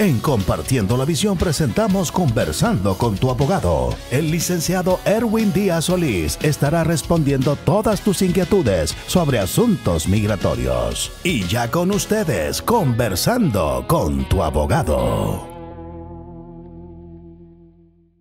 En Compartiendo la Visión presentamos Conversando con tu abogado. El licenciado Erwin Díaz Solís estará respondiendo todas tus inquietudes sobre asuntos migratorios. Y ya con ustedes, Conversando con tu abogado.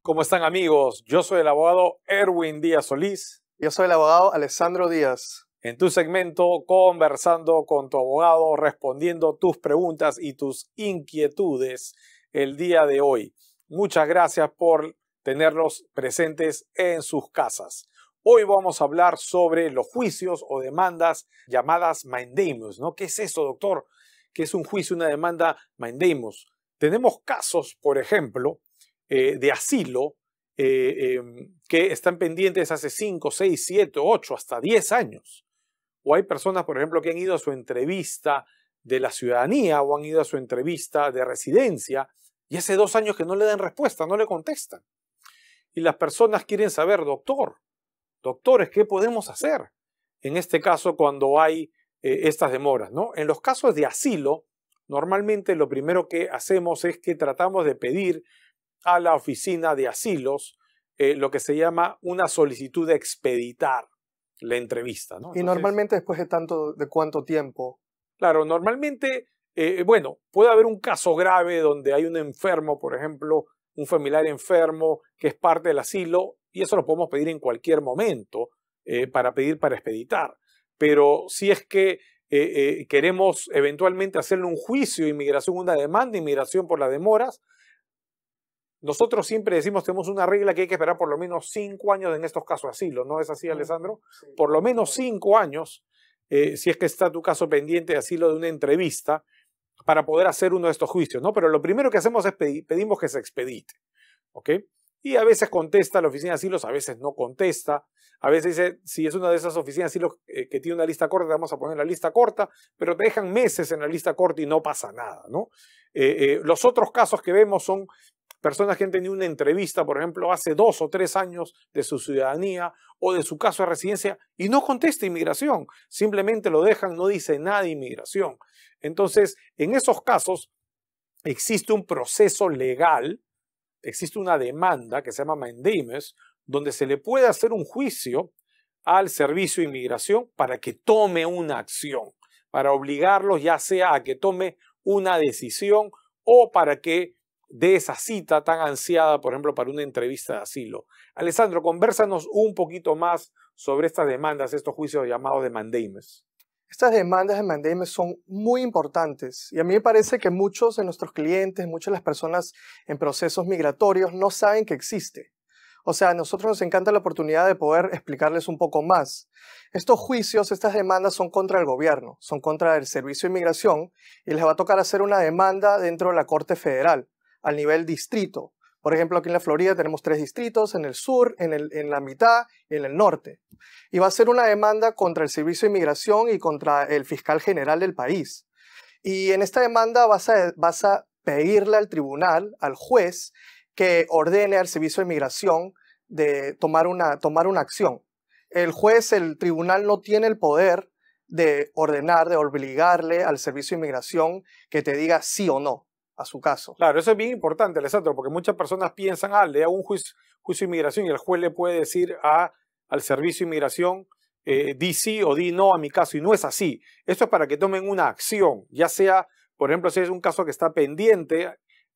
¿Cómo están amigos? Yo soy el abogado Erwin Díaz Solís. Yo soy el abogado Alessandro Díaz en tu segmento conversando con tu abogado, respondiendo tus preguntas y tus inquietudes el día de hoy. Muchas gracias por tenerlos presentes en sus casas. Hoy vamos a hablar sobre los juicios o demandas llamadas mandamus, ¿no? ¿Qué es eso, doctor? ¿Qué es un juicio, una demanda mandamus? Tenemos casos, por ejemplo, eh, de asilo eh, em, que están pendientes hace 5, 6, 7, 8, hasta 10 años. O hay personas, por ejemplo, que han ido a su entrevista de la ciudadanía o han ido a su entrevista de residencia y hace dos años que no le dan respuesta, no le contestan. Y las personas quieren saber, doctor, doctores, ¿qué podemos hacer? En este caso, cuando hay eh, estas demoras, ¿no? En los casos de asilo, normalmente lo primero que hacemos es que tratamos de pedir a la oficina de asilos eh, lo que se llama una solicitud de expeditar la entrevista. ¿no? y normalmente después de tanto, de cuánto tiempo. Claro, normalmente, eh, bueno, puede haber un caso grave donde hay un enfermo, por ejemplo, un familiar enfermo que es parte del asilo, y eso lo podemos pedir en cualquier momento eh, para pedir para expeditar. Pero si es que eh, queremos eventualmente hacerle un juicio de inmigración, una demanda de inmigración por las demoras, nosotros siempre decimos, tenemos una regla que hay que esperar por lo menos cinco años en estos casos asilo, ¿no es así, mm, Alessandro? Por lo menos cinco años, eh, si es que está tu caso pendiente de asilo de una entrevista, para poder hacer uno de estos juicios, ¿no? Pero lo primero que hacemos es pedimos que se expedite, ¿ok? Y a veces contesta la oficina de asilos, a veces no contesta, a veces dice, si es una de esas oficinas de asilos eh, que tiene una lista corta, vamos a poner la lista corta, pero te dejan meses en la lista corta y no pasa nada, ¿no? Eh, los otros casos que vemos son personas que han tenido una entrevista, por ejemplo, hace dos o tres años de su ciudadanía o de su caso de residencia y no contesta inmigración, simplemente lo dejan, no dice nada de inmigración. Entonces, en esos casos existe un proceso legal, existe una demanda que se llama mandamus, donde se le puede hacer un juicio al servicio de inmigración para que tome una acción, para obligarlos ya sea a que tome una decisión o para que de esa cita tan ansiada, por ejemplo, para una entrevista de asilo. Alessandro, conversanos un poquito más sobre estas demandas, estos juicios llamados de Estas demandas de mandamus son muy importantes y a mí me parece que muchos de nuestros clientes, muchas de las personas en procesos migratorios no saben que existe. O sea, a nosotros nos encanta la oportunidad de poder explicarles un poco más. Estos juicios, estas demandas son contra el gobierno, son contra el Servicio de Inmigración y les va a tocar hacer una demanda dentro de la Corte Federal al nivel distrito. Por ejemplo, aquí en la Florida tenemos tres distritos, en el sur, en, la mitad y en el norte. Y va a ser una demanda contra el Servicio de Inmigración y contra el fiscal general del país. Y en esta demanda vas a, vas a pedirle al tribunal, al juez, que ordene al Servicio de Inmigración de tomar una, tomar una acción. El juez, el tribunal no tiene el poder de ordenar, de obligarle al Servicio de Inmigración que te diga sí o no a su caso. Claro, eso es bien importante, Alessandro, porque muchas personas piensan, ah, le hago un juicio, de inmigración y el juez le puede decir a, al servicio de inmigración, eh, di sí o di no a mi caso, y no es así. Esto es para que tomen una acción, ya sea, por ejemplo, si es un caso que está pendiente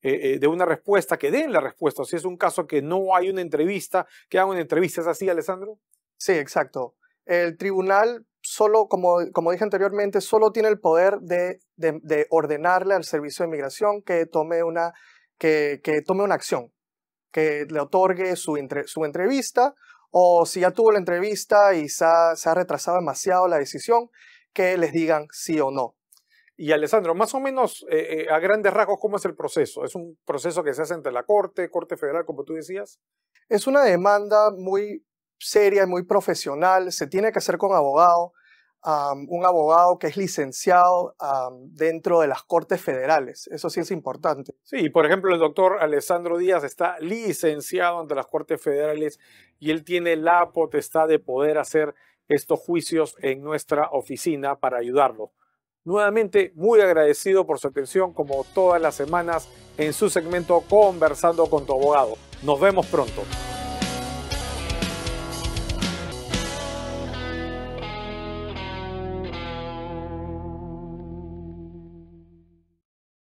eh, eh, de una respuesta, que den la respuesta, si es un caso que no hay una entrevista, que hagan una entrevista, ¿es así, Alessandro? Sí, exacto. El tribunal solo, como, como dije anteriormente, solo tiene el poder de, de, ordenarle al servicio de inmigración que tome una, que, que tome una acción, que le otorgue su, entrevista o si ya tuvo la entrevista y se ha, retrasado demasiado la decisión, que les digan sí o no. Y Alessandro, más o menos eh, eh, a grandes rasgos, ¿cómo es el proceso? ¿Es un proceso que se hace entre la Corte, Corte Federal, como tú decías? Es una demanda muy seria y muy profesional, se tiene que hacer con abogado, un abogado que es licenciado dentro de las Cortes Federales. Eso sí es importante. Sí, por ejemplo, el doctor Alessandro Díaz está licenciado ante las Cortes Federales y él tiene la potestad de poder hacer estos juicios en nuestra oficina para ayudarlo. Nuevamente, muy agradecido por su atención como todas las semanas en su segmento Conversando con tu abogado. Nos vemos pronto.